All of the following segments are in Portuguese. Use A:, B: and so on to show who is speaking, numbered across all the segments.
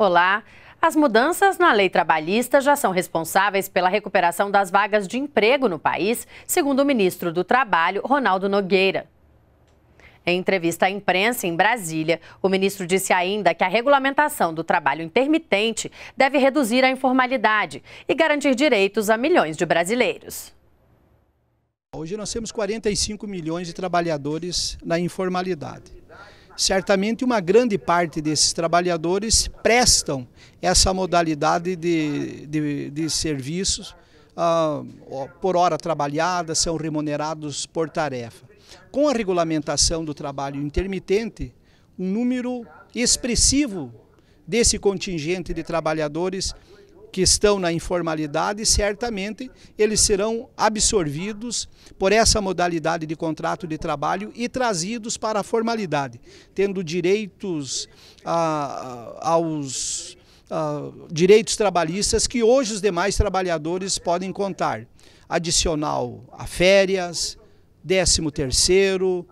A: Olá. As mudanças na lei trabalhista já são responsáveis pela recuperação das vagas de emprego no país, segundo o ministro do Trabalho, Ronaldo Nogueira. Em entrevista à imprensa em Brasília, o ministro disse ainda que a regulamentação do trabalho intermitente deve reduzir a informalidade e garantir direitos a milhões de brasileiros. Hoje nós temos 45 milhões de trabalhadores na informalidade certamente uma grande parte desses trabalhadores prestam essa modalidade de, de, de serviços ah, por hora trabalhada, são remunerados por tarefa. Com a regulamentação do trabalho intermitente, um número expressivo desse contingente de trabalhadores que estão na informalidade, certamente eles serão absorvidos por essa modalidade de contrato de trabalho e trazidos para a formalidade, tendo direitos ah, aos ah, direitos trabalhistas que hoje os demais trabalhadores podem contar, adicional a férias, décimo terceiro,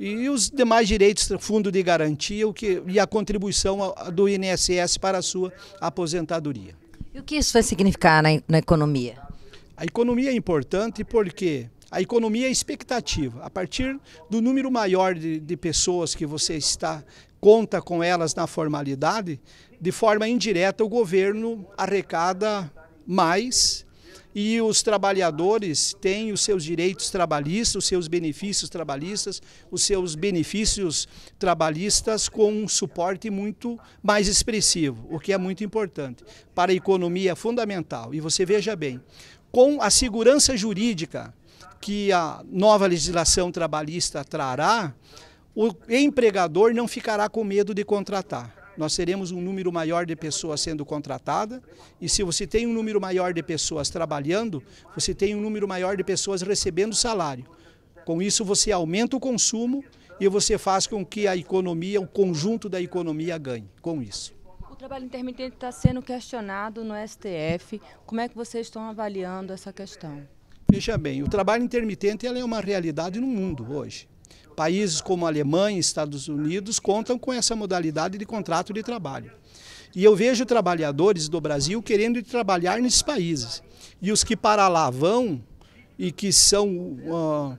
A: e os demais direitos, do fundo de garantia o que, e a contribuição do INSS para a sua aposentadoria o que isso vai significar na, na economia? A economia é importante porque a economia é expectativa. A partir do número maior de, de, pessoas que você está conta com elas na formalidade, de forma indireta o governo arrecada mais e os trabalhadores têm os seus direitos trabalhistas, os seus benefícios trabalhistas, os seus benefícios trabalhistas com um suporte muito mais expressivo, o que é muito importante. Para a economia é fundamental. E você veja bem, com a segurança jurídica que a nova legislação trabalhista trará, o empregador não ficará com medo de contratar nós teremos um número maior de pessoas sendo contratadas, e se você tem um número maior de pessoas trabalhando, você tem um número maior de pessoas recebendo salário. Com isso, você aumenta o consumo e você faz com que a economia, o conjunto da economia, ganhe com isso. O trabalho intermitente está sendo questionado no STF. Como é que vocês estão avaliando essa questão? Veja bem, o trabalho intermitente é uma realidade no mundo hoje. Países como Alemanha e Estados Unidos contam com essa modalidade de contrato de trabalho. E eu vejo trabalhadores do Brasil querendo trabalhar nesses países. E os que para lá vão e que são uh,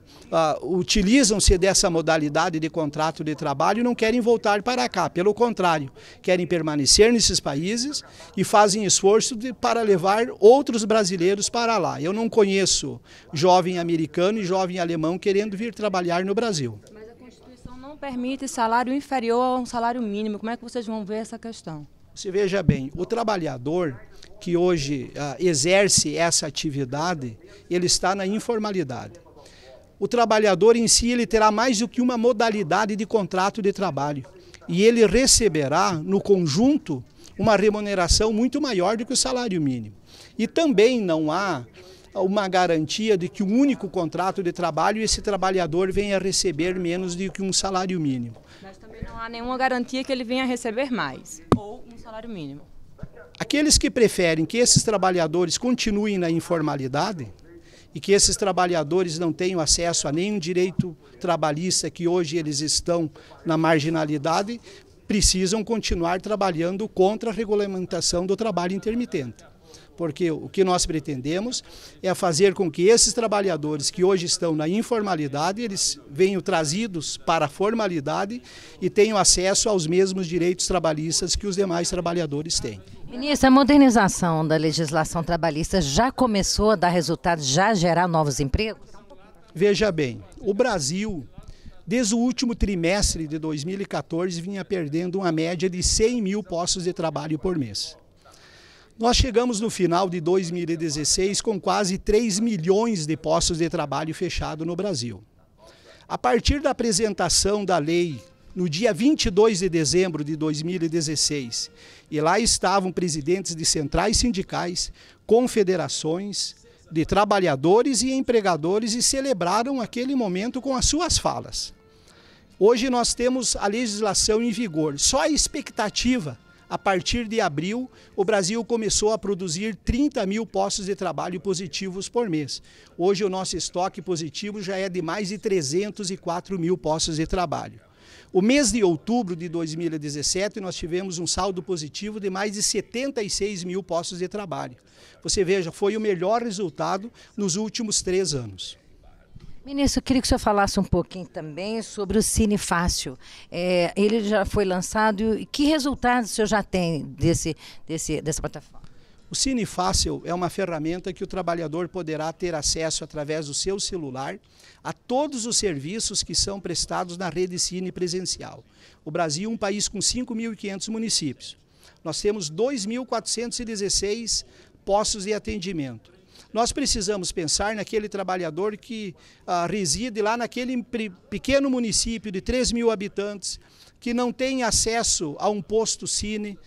A: uh, utilizam-se dessa modalidade de contrato de trabalho não querem voltar para cá, pelo contrário, querem permanecer nesses países e fazem esforço de, para levar outros brasileiros para lá. Eu não conheço jovem americano e jovem alemão querendo vir trabalhar no Brasil. Mas a Constituição não permite salário inferior a um salário mínimo. Como é que vocês vão ver essa questão? Se veja bem, o trabalhador que hoje ah, exerce essa atividade, ele está na informalidade. O trabalhador em si ele terá mais do que uma modalidade de contrato de trabalho e ele receberá no conjunto uma remuneração muito maior do que o salário mínimo. E também não há uma garantia de que um único contrato de trabalho esse trabalhador venha receber menos do que um salário mínimo. Mas também não há nenhuma garantia que ele venha receber mais ou um salário mínimo. Aqueles que preferem que esses trabalhadores continuem na informalidade e que esses trabalhadores não tenham acesso a nenhum direito trabalhista, que hoje eles estão na marginalidade, precisam continuar trabalhando contra a regulamentação do trabalho intermitente porque o que nós pretendemos é fazer com que esses trabalhadores que hoje estão na informalidade, eles venham trazidos para a formalidade e tenham acesso aos mesmos direitos trabalhistas que os demais trabalhadores têm. Ministro, a modernização da legislação trabalhista já começou a dar resultados, já gerar novos empregos? Veja bem, o Brasil, desde o último trimestre de 2014, vinha perdendo uma média de 100 mil postos de trabalho por mês. Nós chegamos no final de 2016 com quase 3 milhões de postos de trabalho fechados no Brasil. A partir da apresentação da lei no dia 22 de dezembro de 2016, e lá estavam presidentes de centrais sindicais, confederações, de trabalhadores e empregadores e celebraram aquele momento com as suas falas. Hoje nós temos a legislação em vigor. Só a expectativa a partir de abril, o Brasil começou a produzir 30 mil postos de trabalho positivos por mês. Hoje, o nosso estoque positivo já é de mais de 304 mil postos de trabalho. O mês de outubro de 2017, nós tivemos um saldo positivo de mais de 76 mil postos de trabalho. Você veja, foi o melhor resultado nos últimos três anos. Ministro, queria que o senhor falasse um pouquinho também sobre o Cine Fácil. É, ele já foi lançado e que resultados o senhor já tem desse, desse, dessa plataforma? O Cine Fácil é uma ferramenta que o trabalhador poderá ter acesso através do seu celular a todos os serviços que são prestados na rede Cine presencial. O Brasil é um país com 5.500 municípios. Nós temos 2.416 postos de atendimento. Nós precisamos pensar naquele trabalhador que ah, reside lá naquele pequeno município de 3 mil habitantes, que não tem acesso a um posto cine.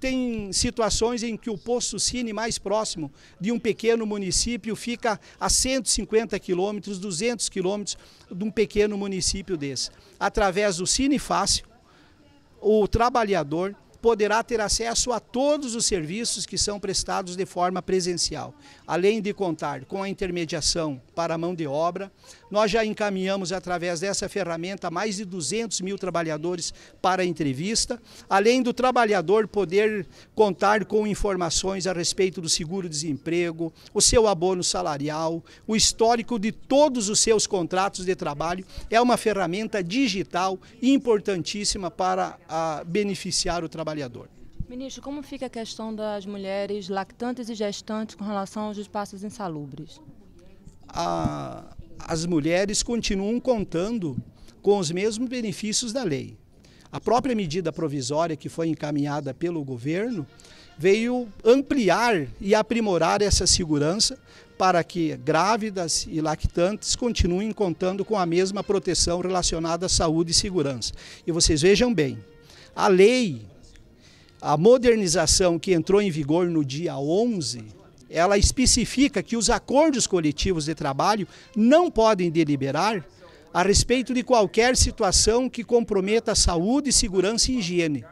A: Tem situações em que o posto cine mais próximo de um pequeno município fica a 150 quilômetros, 200 quilômetros de um pequeno município desse. Através do Cine Fácil, o trabalhador poderá ter acesso a todos os serviços que são prestados de forma presencial, além de contar com a intermediação para a mão de obra, nós já encaminhamos através dessa ferramenta mais de 200 mil trabalhadores para entrevista, além do trabalhador poder contar com informações a respeito do seguro-desemprego, o seu abono salarial, o histórico de todos os seus contratos de trabalho. É uma ferramenta digital importantíssima para a, ah, beneficiar o trabalhador. Ministro, como fica a questão das mulheres lactantes e gestantes com relação aos espaços insalubres? A ah, as mulheres continuam contando com os mesmos benefícios da lei. A própria medida provisória que foi encaminhada pelo governo veio ampliar e aprimorar essa segurança para que grávidas e lactantes continuem contando com a mesma proteção relacionada à saúde e segurança. E vocês vejam bem, a lei, a modernização que entrou em vigor no dia 11 ela especifica que os acordos coletivos de trabalho não podem deliberar a respeito de qualquer situação que comprometa a saúde, segurança e higiene.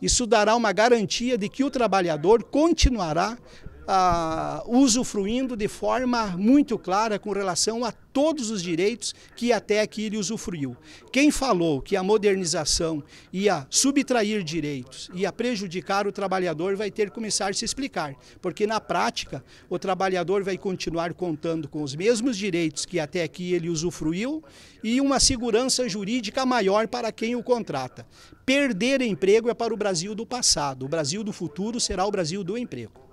A: Isso dará uma garantia de que o trabalhador continuará ah, usufruindo de forma muito clara com relação a todos os direitos que até aqui ele usufruiu. Quem falou que a modernização ia subtrair direitos, ia prejudicar o trabalhador, vai ter que começar a se explicar, porque na prática o trabalhador vai continuar contando com os mesmos direitos que até aqui ele usufruiu e uma segurança jurídica maior para quem o contrata. Perder emprego é para o Brasil do passado, o Brasil do futuro será o Brasil do emprego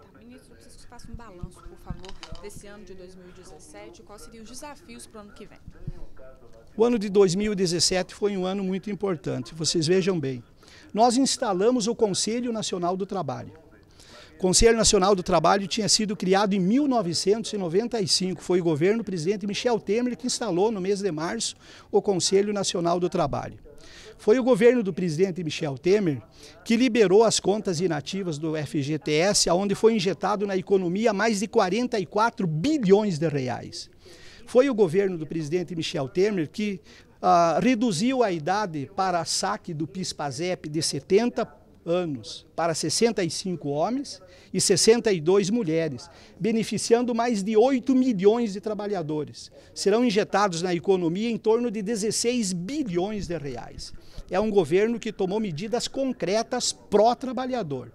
A: faça um balanço, por favor, desse ano de 2017 e quais seriam os desafios para o ano que vem. O ano de 2017 foi um ano muito importante, vocês vejam bem. Nós instalamos o Conselho Nacional do Trabalho. O Conselho Nacional do Trabalho tinha sido criado em 1995. Foi o governo presidente Michel Temer que instalou, no mês de março, o Conselho Nacional do Trabalho. Foi o governo do presidente Michel Temer que liberou as contas inativas do FGTS, onde foi injetado na economia mais de 44 bilhões de reais. Foi o governo do presidente Michel Temer que ah, reduziu a idade para saque do PIS-PASEP de 70 anos para 65 homens e 62 mulheres, beneficiando mais de 8 milhões de trabalhadores. Serão injetados na economia em torno de 16 bilhões de reais. É um governo que tomou medidas concretas pró-trabalhador.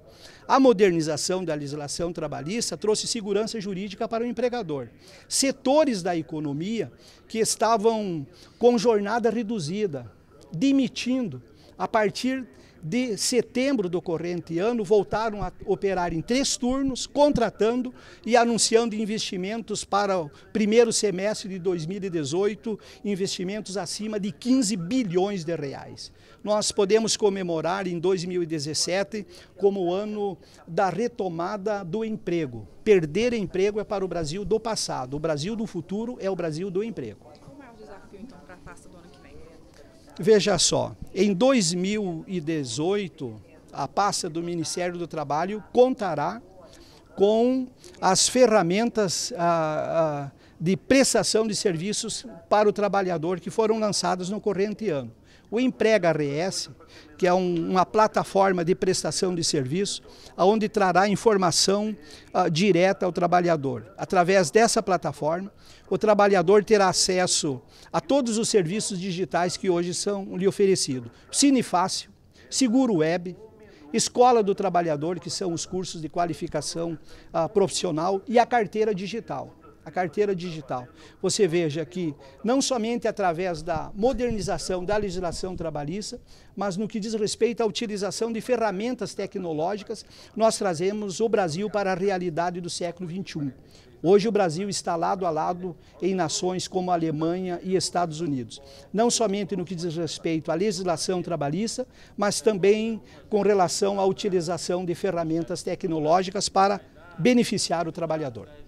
A: A modernização da legislação trabalhista trouxe segurança jurídica para o empregador. Setores da economia que estavam com jornada reduzida, demitindo a partir de de setembro do corrente ano, voltaram a operar em três turnos, contratando e anunciando investimentos para o primeiro semestre de 2018, investimentos acima de 15 bilhões de reais. Nós podemos comemorar em 2017 como o ano da retomada do emprego. Perder emprego é para o Brasil do passado, o Brasil do futuro é o Brasil do emprego. Como é o desafio então para a pasta do Veja só, em 2018, a pasta do Ministério do Trabalho contará com as ferramentas ah, ah, de prestação de serviços para o trabalhador que foram lançadas no corrente ano. O Emprega RS, que é um, uma plataforma de prestação de serviço, onde trará informação uh, direta ao trabalhador. Através dessa plataforma, o trabalhador terá acesso a todos os serviços digitais que hoje são lhe oferecidos. Cinefácil, Seguro Web, Escola do Trabalhador, que são os cursos de qualificação uh, profissional, e a carteira digital a carteira digital. Você veja que não somente através da modernização da legislação trabalhista, mas no que diz respeito à utilização de ferramentas tecnológicas, nós trazemos o Brasil para a realidade do século XXI. Hoje o Brasil está lado a lado em nações como a Alemanha e Estados Unidos, não somente no que diz respeito à legislação trabalhista, mas também com relação à utilização de ferramentas tecnológicas para beneficiar o trabalhador.